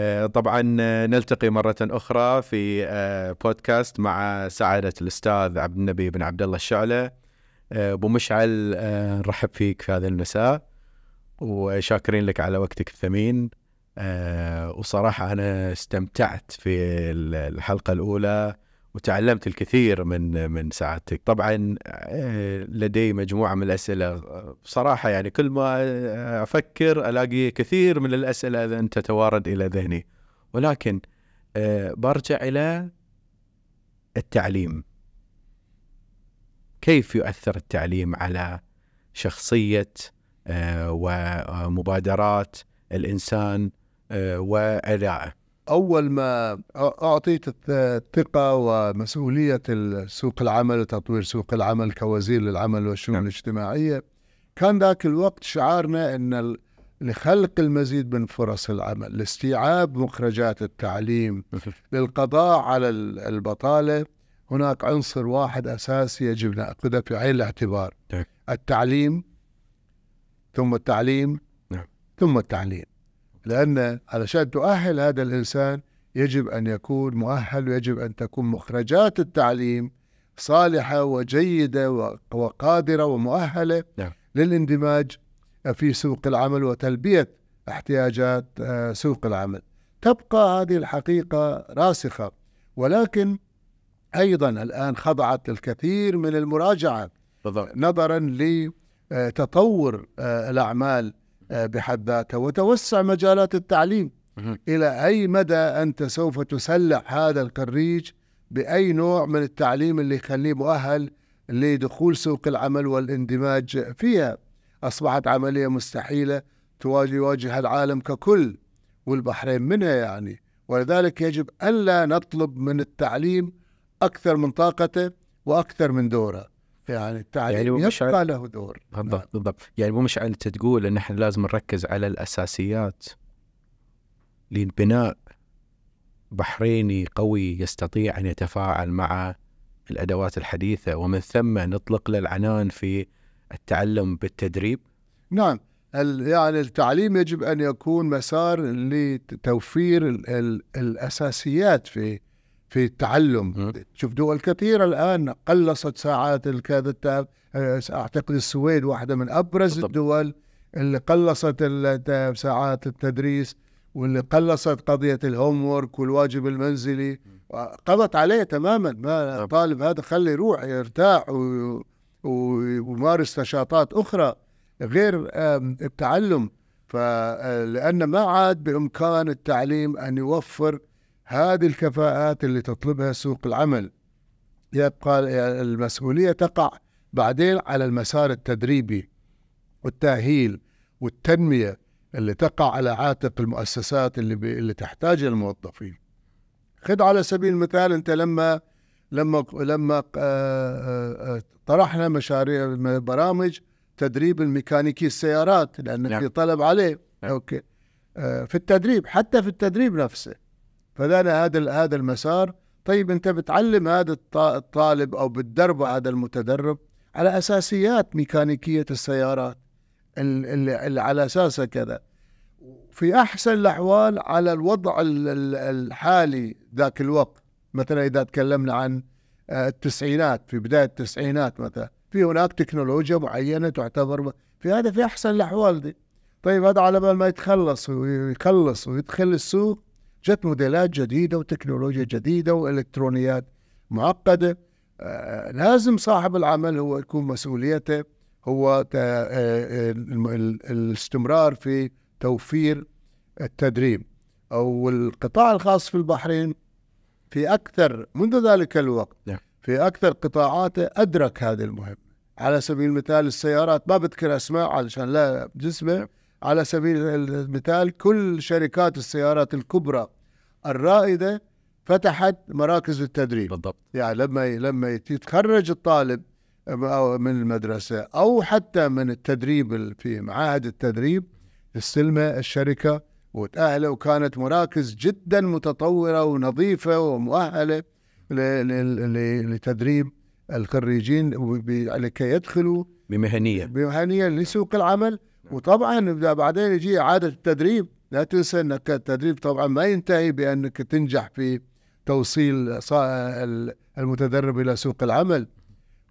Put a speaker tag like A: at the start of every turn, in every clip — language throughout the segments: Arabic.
A: آه، طبعا آه، نلتقي مرة أخرى في آه، بودكاست مع سعادة الأستاذ عبد النبي بن عبد الله الشعلة أبو مشعل نرحب فيك في هذا المساء وشاكرين لك على وقتك الثمين وصراحة أنا استمتعت في الحلقة الأولى وتعلمت الكثير من من سعادتك طبعا آه، لدي مجموعه من الاسئله بصراحه آه، يعني كل ما آه، افكر الاقي كثير من الاسئله انت تتوارد الى ذهني ولكن برجع الى التعليم كيف يؤثر التعليم على شخصيه ومبادرات الانسان وادائه اول ما اعطيت الثقه
B: ومسؤوليه سوق العمل وتطوير سوق العمل كوزير للعمل والشؤون نعم. الاجتماعيه كان ذاك الوقت شعارنا ان لخلق المزيد من فرص العمل لاستيعاب مخرجات التعليم نعم. للقضاء على البطاله هناك عنصر واحد اساسي يجب ناخذه في عين الاعتبار نعم. التعليم ثم التعليم نعم. ثم التعليم لأن علشان تؤهل هذا الإنسان يجب أن يكون مؤهل ويجب أن تكون مخرجات التعليم صالحة وجيدة وقادرة ومؤهلة نعم. للاندماج في سوق العمل وتلبية احتياجات آه، سوق العمل تبقى هذه الحقيقة راسخة ولكن أيضا الآن خضعت الكثير من المراجعة بالضبط. نظرا لتطور آه، الأعمال بحد ذاته وتوسع مجالات التعليم إلى أي مدى أنت سوف تسلح هذا الخريج بأي نوع من التعليم اللي يخليه مؤهل لدخول سوق العمل والاندماج فيها أصبحت عملية مستحيلة تواجه يواجه العالم ككل والبحرين منها يعني ولذلك يجب ألا نطلب من التعليم أكثر من طاقته وأكثر من دوره يعني التعليم يعني يبقى عن... له
A: دور بالضبط نعم. بالضبط يعني مو مشعل انت تقول ان احنا لازم نركز على الاساسيات لبناء بحريني قوي يستطيع ان يتفاعل مع الادوات الحديثه ومن ثم نطلق للعنان في التعلم بالتدريب نعم يعني التعليم يجب ان يكون مسار
B: لتوفير الاساسيات في في التعلم شوف تشوف دول كثيرة الآن قلصت ساعات الكذا أعتقد السويد واحدة من أبرز طب. الدول اللي قلصت ساعات التدريس واللي قلصت قضية الهوم وورك والواجب المنزلي قضت عليه تماما ما الطالب هذا خليه يروح يرتاح ويمارس نشاطات أخرى غير التعلم فلأن ما عاد بإمكان التعليم أن يوفر هذه الكفاءات اللي تطلبها سوق العمل يبقى المسؤولية تقع بعدين على المسار التدريبي والتأهيل والتنمية اللي تقع على عاتق المؤسسات اللي, ب... اللي تحتاج الموظفين خذ على سبيل المثال أنت لما لما لما آه، آه، آه، طرحنا مشاريع برامج تدريب الميكانيكي السيارات لأن نعم. في طلب عليه نعم. أوكي في التدريب حتى في التدريب نفسه فده هذا هذا المسار طيب انت بتعلم هذا الطالب او بتدربه هذا المتدرب على اساسيات ميكانيكيه السيارات اللي, اللي على اساسها كذا في احسن الاحوال على الوضع الحالي ذاك الوقت مثلا اذا تكلمنا عن آه، التسعينات في بدايه التسعينات مثلا في هناك تكنولوجيا معينه تعتبر في هذا في احسن الاحوال دي طيب هذا على بال ما يتخلص ويخلص ويدخل السوق جت موديلات جديدة وتكنولوجيا جديدة وإلكترونيات معقدة آه، لازم صاحب العمل هو يكون مسؤوليته هو آه، آه، الاستمرار في توفير التدريب أو القطاع الخاص في البحرين في أكثر منذ ذلك الوقت في أكثر قطاعاته أدرك هذه المهمة على سبيل المثال السيارات ما بذكر أسماء علشان لا جسمه على سبيل المثال كل شركات السيارات الكبرى الرائده فتحت مراكز التدريب بالضبط يعني لما لما يتخرج الطالب من المدرسه او حتى من التدريب في معاهد التدريب السلمة الشركه وتاهله وكانت مراكز جدا متطوره ونظيفه ومؤهله لتدريب الخريجين لكي يدخلوا بمهنيه بمهنيه لسوق العمل نعم. وطبعا بعدين يجي إعادة التدريب لا تنسى أنك التدريب طبعا ما ينتهي بأنك تنجح في توصيل المتدرب إلى سوق العمل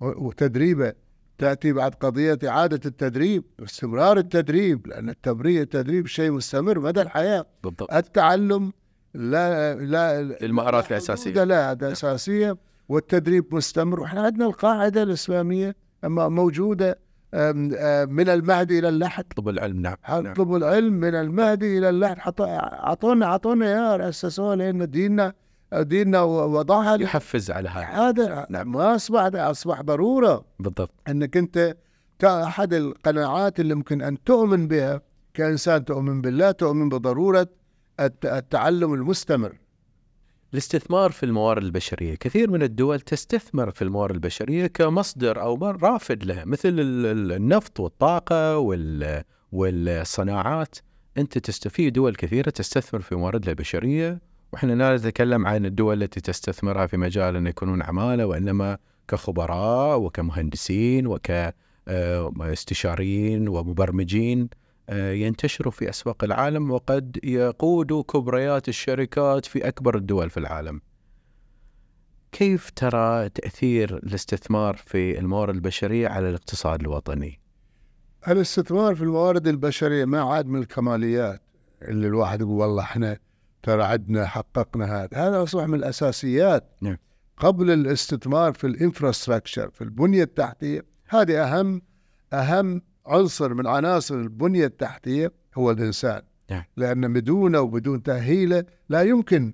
B: وتدريبه تأتي بعد قضية إعادة التدريب واستمرار التدريب لأن التمرين التدريب شيء مستمر مدى الحياة بالضبط. التعلم لا لا
A: المهارات الأساسية
B: لا نعم. أساسية والتدريب مستمر واحنا عندنا القاعدة الإسلامية اما موجودة أه، من المهد الى اللحد
A: اطلبوا العلم نعم
B: اطلبوا نعم. العلم من المهد الى اللحد اعطونا اعطونا يا اسسوها لان ديننا ديننا وضعها يحفز على هذا هذا نعم. ما اصبح اصبح ضروره بالضبط انك انت احد القناعات اللي ممكن ان تؤمن بها كانسان تؤمن بالله تؤمن بضروره
A: التعلم المستمر الاستثمار في الموارد البشريه، كثير من الدول تستثمر في الموارد البشريه كمصدر او رافد لها مثل النفط والطاقه والصناعات، انت تستفيد دول كثيره تستثمر في مواردها البشريه واحنا لا نتكلم عن الدول التي تستثمرها في مجال ان يكونون عماله وانما كخبراء وكمهندسين وكاستشاريين آه، ومبرمجين آه، ينتشر في أسواق العالم وقد يقود كبريات الشركات في أكبر الدول في العالم كيف ترى تأثير الاستثمار في الموارد البشرية على الاقتصاد الوطني؟
B: الاستثمار في الموارد البشرية ما عاد من الكماليات اللي الواحد يقول والله احنا ترى عدنا حققنا هذا هذا أصبح من الأساسيات نعم. قبل الاستثمار في الانفراستراكشر في البنية التحتية هذه أهم أهم عنصر من عناصر البنية التحتية هو الإنسان نعم. لأن بدونه وبدون تأهيله لا يمكن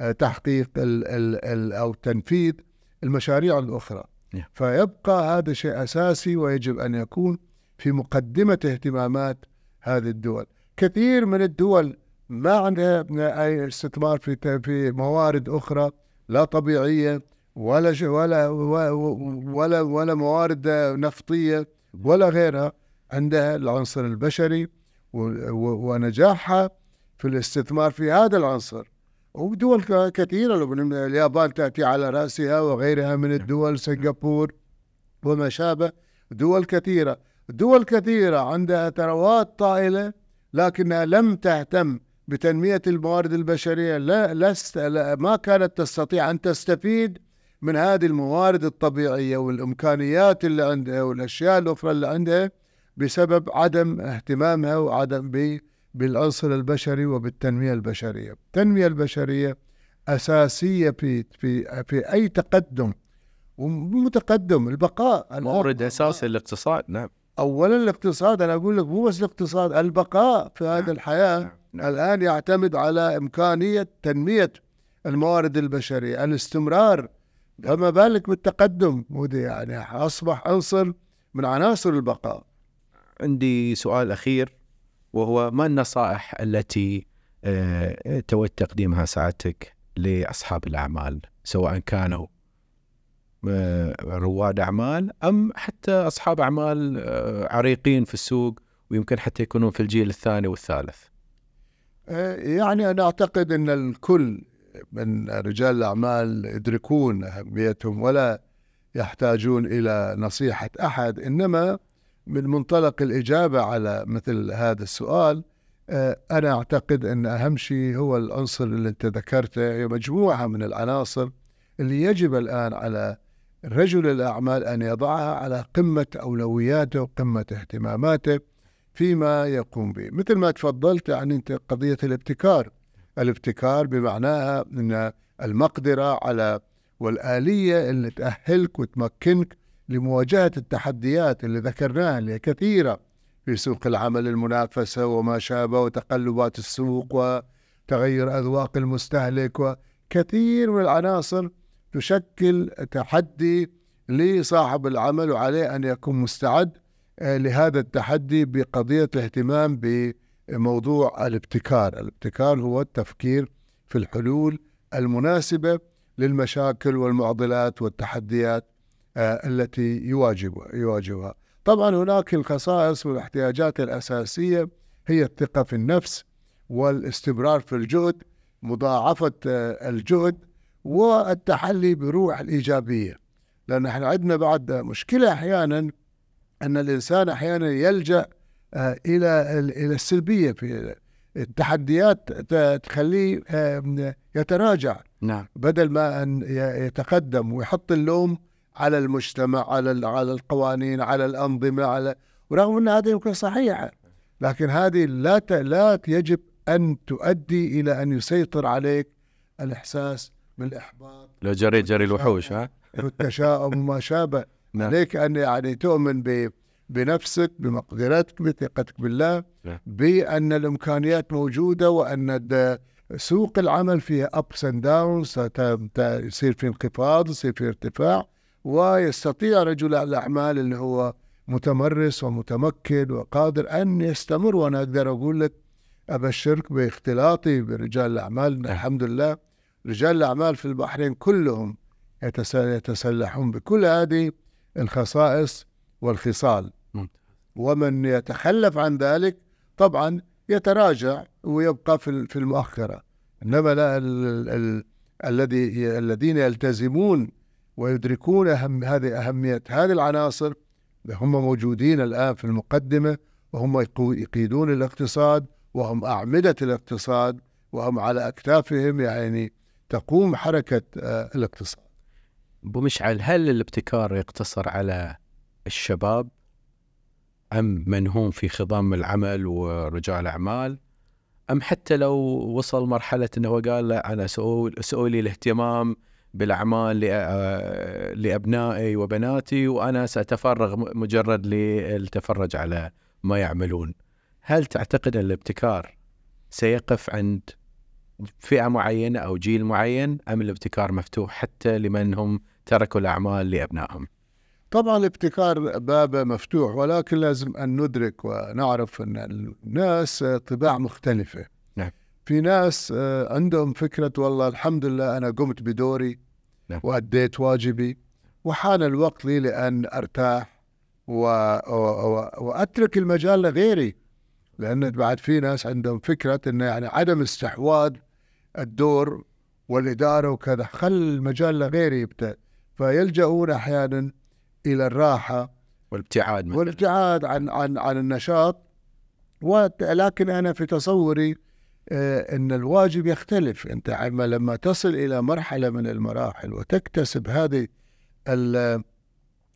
B: آه، تحقيق الـ الـ الـ أو تنفيذ المشاريع الأخرى نعم. فيبقى هذا شيء أساسي ويجب أن يكون في مقدمة اهتمامات هذه الدول كثير من الدول ما عندها آه، أي استثمار في في موارد أخرى لا طبيعية ولا ولا ولا ولا موارد آه، نفطية ولا غيرها عندها العنصر البشري ونجاحها في الاستثمار في هذا العنصر ودول كثيرة اليابان تأتي على رأسها وغيرها من الدول سنغافور وما شابه دول كثيرة دول كثيرة عندها ثروات طائلة لكنها لم تهتم بتنمية الموارد البشرية لا لست لا ما كانت تستطيع أن تستفيد من هذه الموارد الطبيعية والإمكانيات اللي عندها والأشياء الأخرى اللي عندها بسبب عدم اهتمامها وعدم بالعنصر البشري وبالتنمية البشرية التنمية البشرية أساسية في, في, في أي تقدم ومتقدم البقاء
A: مورد أساسي للاقتصاد نعم
B: أولا الاقتصاد أنا أقول لك مو بس الاقتصاد البقاء في هذه نعم. الحياة نعم. نعم. الآن يعتمد على إمكانية تنمية الموارد البشرية الاستمرار فما بالك بالتقدم وده يعني أصبح عنصر من عناصر البقاء
A: عندي سؤال اخير وهو ما النصائح التي آه، تود تقديمها سعادتك لاصحاب الاعمال سواء كانوا آه، رواد اعمال ام حتى اصحاب اعمال آه، عريقين في السوق ويمكن حتى يكونون في الجيل الثاني والثالث.
B: يعني انا اعتقد ان الكل من رجال الاعمال يدركون اهميتهم ولا يحتاجون الى نصيحه احد انما من منطلق الإجابة على مثل هذا السؤال آه، أنا أعتقد أن أهم شيء هو العنصر اللي أنت ذكرته هي مجموعة من العناصر اللي يجب الآن على رجل الأعمال أن يضعها على قمة أولوياته وقمة اهتماماته فيما يقوم به مثل ما تفضلت يعني أنت قضية الابتكار الابتكار بمعناها أن المقدرة على والآلية اللي تأهلك وتمكنك لمواجهة التحديات اللي ذكرناها اللي كثيرة في سوق العمل المنافسة وما شابه وتقلبات السوق وتغير أذواق المستهلك وكثير من العناصر تشكل تحدي لصاحب العمل وعليه أن يكون مستعد آه، لهذا التحدي بقضية الاهتمام بموضوع الابتكار الابتكار هو التفكير في الحلول المناسبة للمشاكل والمعضلات والتحديات آه، التي يواجه يواجهها طبعا هناك الخصائص والاحتياجات الأساسية هي الثقة في النفس والاستمرار في الجهد مضاعفة آه، الجهد والتحلي بروح الإيجابية لأن احنا عندنا بعد مشكلة أحيانا أن الإنسان أحيانا يلجأ آه، إلى إلى السلبية في التحديات تخليه يتراجع نعم. بدل ما أن يتقدم ويحط اللوم على المجتمع على على القوانين على الأنظمة على ورغم أن هذا يمكن صحيح لكن هذه لا لا يجب أن تؤدي إلى أن يسيطر عليك الإحساس بالإحباط
A: لو جريت جري الوحوش ها
B: والتشاؤم وما شابه نعم. عليك أن يعني تؤمن ب بنفسك بمقدراتك بثقتك بالله نعم. بأن الإمكانيات موجودة وأن سوق العمل فيها ابس اند داونز يصير في انخفاض يصير في ارتفاع ويستطيع رجل الأعمال اللي هو متمرس ومتمكن وقادر أن يستمر وأنا أقدر أقول لك أبشرك باختلاطي برجال الأعمال نعم. الحمد لله رجال الأعمال في البحرين كلهم يتسلحون بكل هذه الخصائص والخصال ومن يتخلف عن ذلك طبعا يتراجع ويبقى في المؤخره انما لا الذي الذين يلتزمون ويدركون أهم هذه أهمية هذه العناصر هم موجودين الآن في المقدمة وهم يقيدون الاقتصاد وهم أعمدة الاقتصاد وهم على أكتافهم يعني تقوم حركة آه، الاقتصاد
A: أبو مشعل هل الابتكار يقتصر على الشباب أم من هم في خضم العمل ورجال أعمال أم حتى لو وصل مرحلة أنه قال أنا سؤول سؤولي الاهتمام بالاعمال آه، لابنائي وبناتي وانا ساتفرغ مجرد للتفرج على ما يعملون. هل تعتقد ان الابتكار سيقف عند فئه معينه او جيل معين ام الابتكار مفتوح حتى لمن هم تركوا الاعمال لابنائهم؟
B: طبعا الابتكار بابه مفتوح ولكن لازم ان ندرك ونعرف ان الناس طباع مختلفه. في ناس آه، عندهم فكرة والله الحمد لله أنا قمت بدوري نعم. وأديت واجبي وحان الوقت لي لأن أرتاح وأترك المجال لغيري لأن بعد في ناس عندهم فكرة أنه يعني عدم استحواذ الدور والإدارة وكذا خل المجال لغيري يبدأ فيلجؤون أحيانا إلى الراحة والابتعاد والابتعاد عن عن عن النشاط ولكن أنا في تصوري آه، ان الواجب يختلف انت لما تصل الى مرحله من المراحل وتكتسب هذه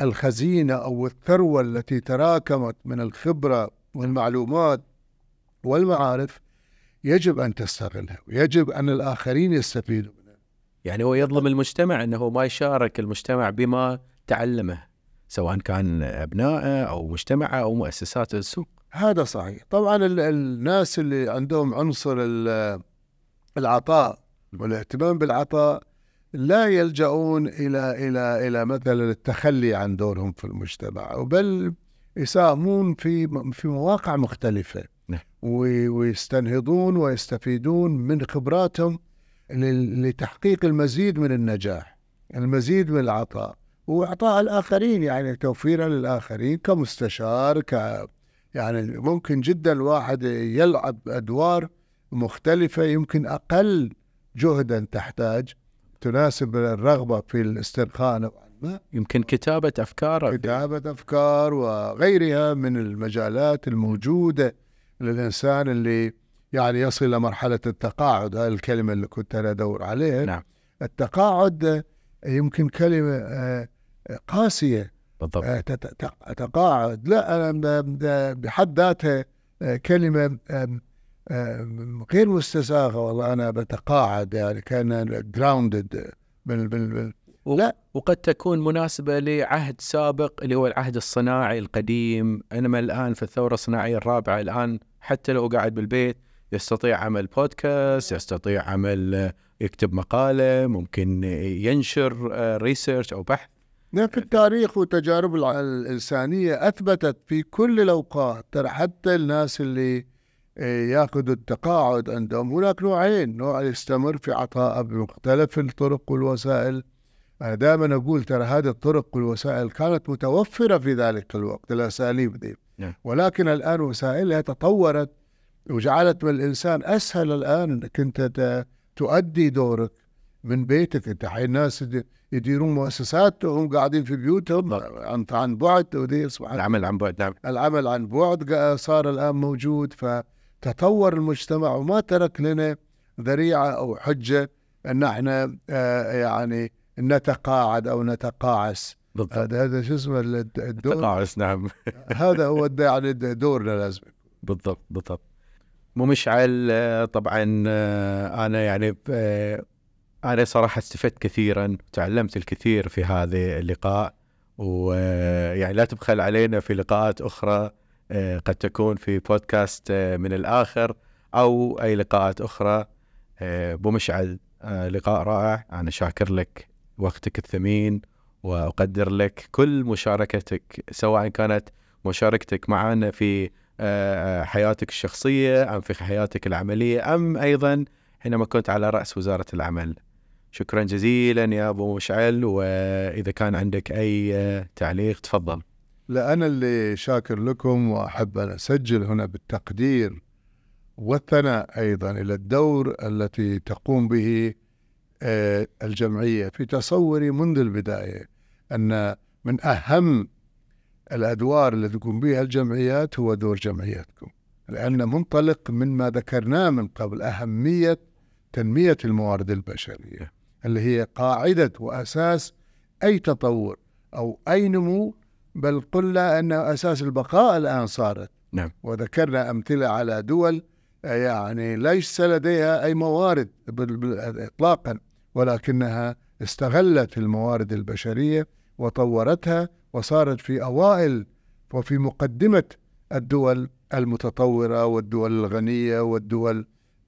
B: الخزينه او الثروه التي تراكمت من الخبره والمعلومات والمعارف يجب ان
A: تستغلها
B: ويجب ان الاخرين يستفيدوا منها
A: يعني هو يظلم المجتمع انه ما يشارك المجتمع بما تعلمه سواء كان ابنائه او مجتمعه او مؤسسات السوق هذا صحيح طبعا الناس اللي عندهم عنصر
B: العطاء والاهتمام بالعطاء لا يلجؤون الى الى الى مثلا التخلي عن دورهم في المجتمع بل يساهمون في في مواقع مختلفه نعم. ويستنهضون ويستفيدون من خبراتهم لتحقيق المزيد من النجاح المزيد من العطاء واعطاء الاخرين يعني توفيرا للاخرين كمستشار ك يعني ممكن جدا الواحد يلعب أدوار مختلفة يمكن أقل جهدا تحتاج تناسب الرغبة في الاسترخاء نوعا ما يمكن كتابة أفكار كتابة أفكار وغيرها من المجالات الموجودة للإنسان اللي يعني يصل إلى مرحلة التقاعد هاي الكلمة اللي كنت أنا أدور عليها نعم التقاعد يمكن كلمة آه، قاسية بالضبط آه، تقاعد لا أنا بحد ذاتها آه، كلمة غير مستساغة والله أنا بتقاعد يعني كان جراوندد بال بال
A: لا وقد تكون مناسبة لعهد سابق اللي هو العهد الصناعي القديم إنما الآن في الثورة الصناعية الرابعة الآن حتى لو قاعد بالبيت يستطيع عمل بودكاست يستطيع عمل آه، يكتب مقالة ممكن ينشر ريسيرش أو بحث
B: نعم، في التاريخ والتجارب الإنسانية أثبتت في كل الأوقات ترى حتى الناس اللي آه، ياخذوا التقاعد عندهم هناك نوعين نوع يستمر في عطاء بمختلف الطرق والوسائل أنا دائما أقول ترى هذه الطرق والوسائل كانت متوفرة في ذلك الوقت الأساليب دي نعم. ولكن الآن وسائلها تطورت وجعلت من الإنسان أسهل الآن أنك أنت تؤدي دورك من بيتك أنت الناس يديرون مؤسسات وهم قاعدين في بيوتهم عن عن بعد ودي سبحان العمل عن بعد نعم العمل عن بعد صار الان موجود فتطور المجتمع وما ترك لنا ذريعه او حجه ان احنا آه، يعني نتقاعد او نتقاعس بالضبط هذا هذا شو اسمه الدور التقاعس نعم هذا هو
A: يعني دورنا لازم بالضبط بالضبط مو مشعل آه، طبعا آه، انا يعني انا صراحه استفدت كثيرا تعلمت الكثير في هذا اللقاء ويعني آه، لا تبخل علينا في لقاءات اخرى آه، قد تكون في بودكاست آه، من الاخر او اي لقاءات اخرى بمشعل مشعل لقاء رائع انا شاكر لك وقتك الثمين واقدر لك كل مشاركتك سواء كانت مشاركتك معنا في حياتك الشخصيه ام في حياتك العمليه ام ايضا حينما كنت على راس وزاره العمل شكرا جزيلا يا ابو مشعل واذا كان عندك اي آه، تعليق تفضل.
B: لا انا اللي شاكر لكم واحب ان اسجل هنا بالتقدير والثناء ايضا الى الدور التي تقوم به آه، الجمعيه في تصوري منذ البدايه ان من اهم الادوار التي تقوم بها الجمعيات هو دور جمعياتكم لان منطلق من ما ذكرناه من قبل اهميه تنميه الموارد البشريه اللي هي قاعدة وأساس أي تطور أو أي نمو بل قلنا أن أساس البقاء الآن صارت نعم. وذكرنا أمثلة على دول يعني ليس لديها أي موارد إطلاقا ولكنها استغلت الموارد البشرية وطورتها وصارت في أوائل وفي مقدمة الدول المتطورة والدول الغنية والدول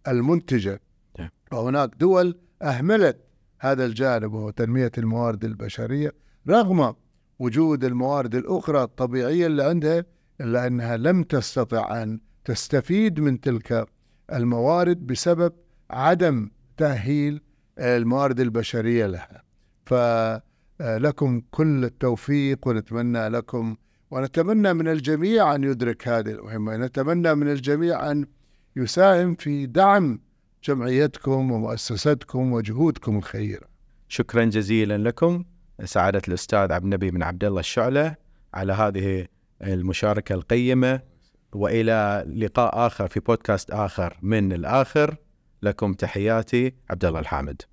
B: المنتجة نعم. وهناك دول أهملت هذا الجانب وهو تنمية الموارد البشرية رغم وجود الموارد الأخرى الطبيعية اللي عندها إلا أنها لم تستطع أن تستفيد من تلك الموارد بسبب عدم تأهيل الموارد البشرية لها فلكم آه، كل التوفيق ونتمنى لكم ونتمنى من الجميع أن يدرك هذه المهمة نتمنى من الجميع أن يساهم في دعم جمعيتكم ومؤسستكم وجهودكم الخيره.
A: شكرا جزيلا لكم سعاده الاستاذ عبد النبي بن عبد الله الشعله على هذه المشاركه القيمه والى لقاء اخر في بودكاست اخر من الاخر لكم تحياتي عبد الله الحامد.